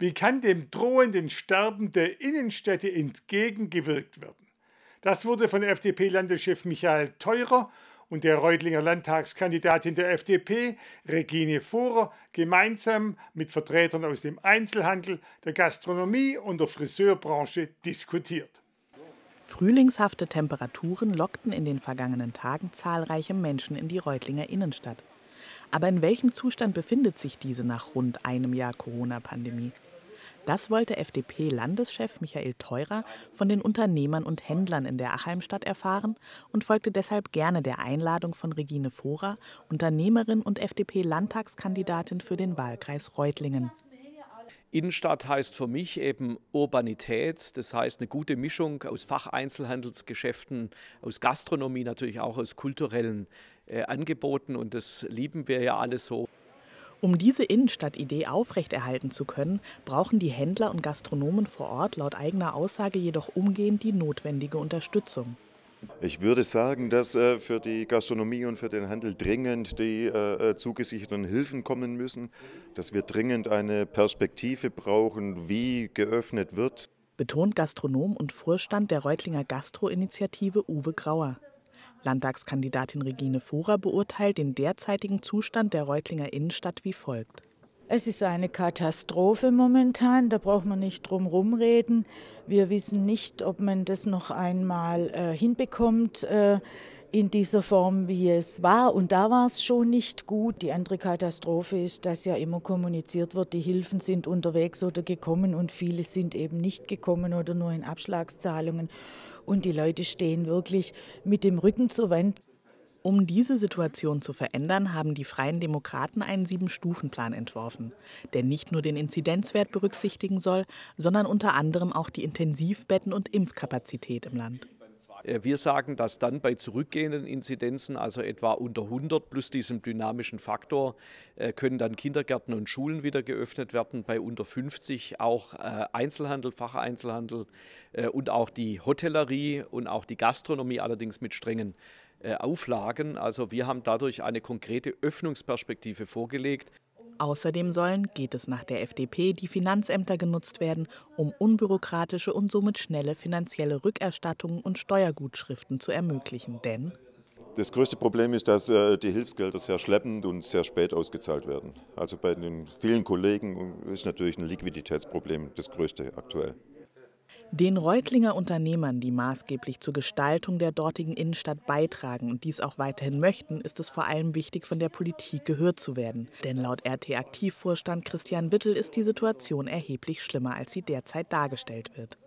Wie kann dem drohenden Sterben der Innenstädte entgegengewirkt werden? Das wurde von FDP-Landeschef Michael Theurer und der Reutlinger Landtagskandidatin der FDP, Regine Vohrer, gemeinsam mit Vertretern aus dem Einzelhandel, der Gastronomie und der Friseurbranche diskutiert. Frühlingshafte Temperaturen lockten in den vergangenen Tagen zahlreiche Menschen in die Reutlinger Innenstadt. Aber in welchem Zustand befindet sich diese nach rund einem Jahr Corona-Pandemie? Das wollte FDP-Landeschef Michael Theurer von den Unternehmern und Händlern in der Achheimstadt erfahren und folgte deshalb gerne der Einladung von Regine Vohrer, Unternehmerin und FDP-Landtagskandidatin für den Wahlkreis Reutlingen. Innenstadt heißt für mich eben Urbanität, das heißt eine gute Mischung aus Facheinzelhandelsgeschäften, aus Gastronomie, natürlich auch aus kulturellen äh, Angeboten und das lieben wir ja alle so. Um diese Innenstadtidee aufrechterhalten zu können, brauchen die Händler und Gastronomen vor Ort laut eigener Aussage jedoch umgehend die notwendige Unterstützung. Ich würde sagen, dass äh, für die Gastronomie und für den Handel dringend die äh, äh, zugesicherten Hilfen kommen müssen, dass wir dringend eine Perspektive brauchen, wie geöffnet wird. Betont Gastronom und Vorstand der Reutlinger Gastro-Initiative Uwe Grauer. Landtagskandidatin Regine Vohrer beurteilt den derzeitigen Zustand der Reutlinger Innenstadt wie folgt. Es ist eine Katastrophe momentan, da braucht man nicht drum rumreden. Wir wissen nicht, ob man das noch einmal äh, hinbekommt äh, in dieser Form, wie es war. Und da war es schon nicht gut. Die andere Katastrophe ist, dass ja immer kommuniziert wird, die Hilfen sind unterwegs oder gekommen und viele sind eben nicht gekommen oder nur in Abschlagszahlungen. Und die Leute stehen wirklich mit dem Rücken zur Wand. Um diese Situation zu verändern, haben die Freien Demokraten einen Sieben-Stufen-Plan entworfen, der nicht nur den Inzidenzwert berücksichtigen soll, sondern unter anderem auch die Intensivbetten und Impfkapazität im Land. Äh, wir sagen, dass dann bei zurückgehenden Inzidenzen, also etwa unter 100 plus diesem dynamischen Faktor, äh, können dann Kindergärten und Schulen wieder geöffnet werden. Bei unter 50 auch äh, Einzelhandel, Facheinzelhandel und auch die Hotellerie und auch die Gastronomie, allerdings mit strengen äh, Auflagen. Also wir haben dadurch eine konkrete Öffnungsperspektive vorgelegt. Außerdem sollen, geht es nach der FDP, die Finanzämter genutzt werden, um unbürokratische und somit schnelle finanzielle Rückerstattungen und Steuergutschriften zu ermöglichen. Denn das größte Problem ist, dass äh, die Hilfsgelder sehr schleppend und sehr spät ausgezahlt werden. Also bei den vielen Kollegen äh, ist natürlich ein Liquiditätsproblem das größte aktuell. Den Reutlinger Unternehmern, die maßgeblich zur Gestaltung der dortigen Innenstadt beitragen und dies auch weiterhin möchten, ist es vor allem wichtig, von der Politik gehört zu werden. Denn laut RT-Aktivvorstand Christian Wittel ist die Situation erheblich schlimmer, als sie derzeit dargestellt wird.